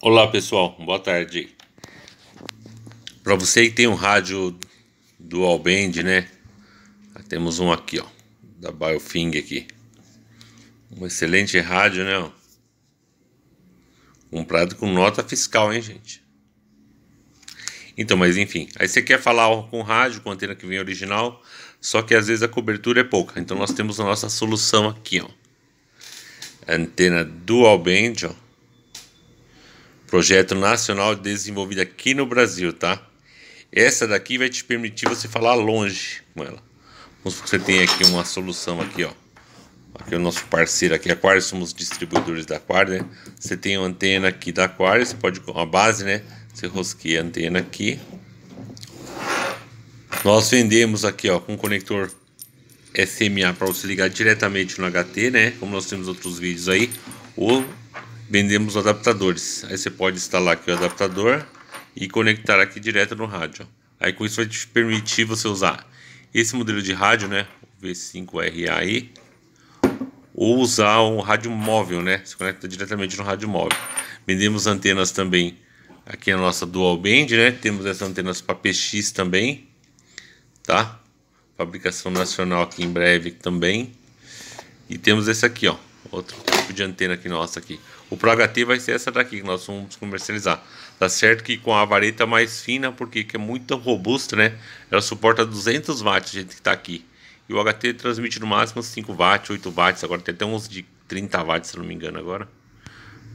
Olá pessoal, boa tarde. Para você que tem um rádio dual band, né? Ah, temos um aqui, ó, da Biofing aqui. Um excelente rádio, né? Comprado com nota fiscal, hein, gente? Então, mas enfim, aí você quer falar com rádio, com antena que vem original, só que às vezes a cobertura é pouca. Então nós temos a nossa solução aqui, ó. Antena dual band, ó Projeto nacional desenvolvido aqui no Brasil, tá? Essa daqui vai te permitir você falar longe com ela. Vamos você tem aqui uma solução aqui, ó. Aqui é o nosso parceiro aqui, Aquário, somos distribuidores da Aquário, né? Você tem uma antena aqui da Aquário, você pode com a base, né? Você rosqueia a antena aqui. Nós vendemos aqui, ó, com conector SMA para você ligar diretamente no HT, né? Como nós temos outros vídeos aí, ou vendemos adaptadores. Aí você pode instalar aqui o adaptador e conectar aqui direto no rádio. Aí com isso vai te permitir você usar esse modelo de rádio, né? O V5RAE. Ou usar um rádio móvel, né? Se conecta diretamente no rádio móvel. Vendemos antenas também aqui na nossa dual band, né? Temos essas antenas para PX também, tá? Fabricação nacional aqui em breve também. E temos esse aqui, ó. Outro tipo de antena que nossa aqui. O Pro HT vai ser essa daqui que nós vamos comercializar. Tá certo que com a vareta mais fina, porque é muito robusta, né? Ela suporta 200 watts, gente, que tá aqui. E o HT transmite no máximo 5 watts, 8 watts. Agora tem até uns de 30 watts, se não me engano, agora.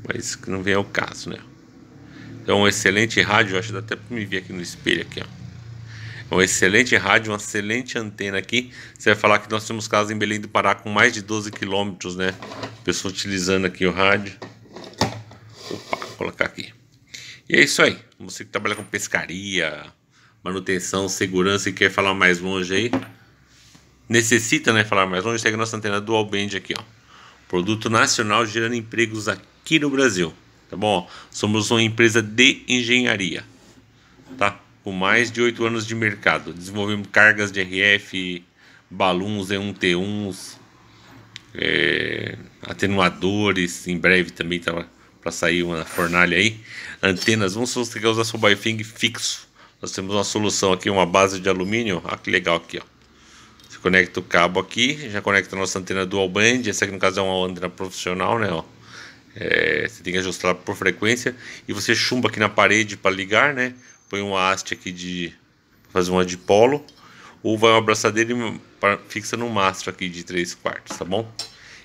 Mas que não vem ao caso, né? Então, um excelente rádio. Acho que dá até pra me ver aqui no espelho, aqui, ó um excelente rádio, uma excelente antena aqui. Você vai falar que nós temos casa em Belém do Pará com mais de 12 quilômetros, né? pessoa utilizando aqui o rádio. Opa, vou colocar aqui. E é isso aí. Você que trabalha com pescaria, manutenção, segurança e quer falar mais longe aí, necessita né, falar mais longe, segue nossa antena Dual Band aqui, ó. Produto nacional gerando empregos aqui no Brasil, tá bom? Somos uma empresa de engenharia, tá? Com mais de oito anos de mercado. Desenvolvemos cargas de RF, baluns E1T1s, é, atenuadores, em breve também tá para sair uma fornalha aí. Antenas, vamos quer usar bifing fixo. Nós temos uma solução aqui, uma base de alumínio. Olha ah, que legal aqui, ó. Você conecta o cabo aqui, já conecta a nossa antena dual band. Essa aqui no caso é uma antena profissional, né, ó. É, você tem que ajustar por frequência e você chumba aqui na parede para ligar, né? Põe uma haste aqui de fazer uma dipolo ou vai uma abraçadeira e fixa no mastro aqui de 3 quartos, tá bom?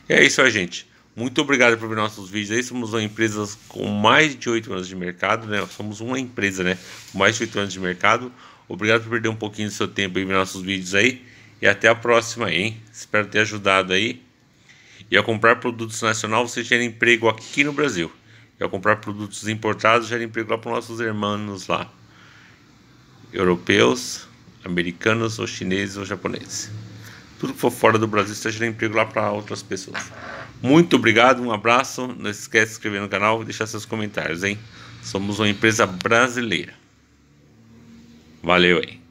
E é isso aí, gente. Muito obrigado por ver nossos vídeos aí. Somos uma empresa com mais de 8 anos de mercado, né? Somos uma empresa, né? Com mais de 8 anos de mercado. Obrigado por perder um pouquinho do seu tempo e ver nossos vídeos aí. E até a próxima aí, hein? Espero ter ajudado aí. E ao comprar produtos nacional, você gera emprego aqui no Brasil. E ao comprar produtos importados, gera emprego lá para os nossos irmãos lá. Europeus, americanos, ou chineses, ou japoneses tudo que for fora do Brasil seja emprego lá para outras pessoas. Muito obrigado, um abraço. Não esquece de se inscrever no canal e deixar seus comentários, hein? Somos uma empresa brasileira. Valeu, hein?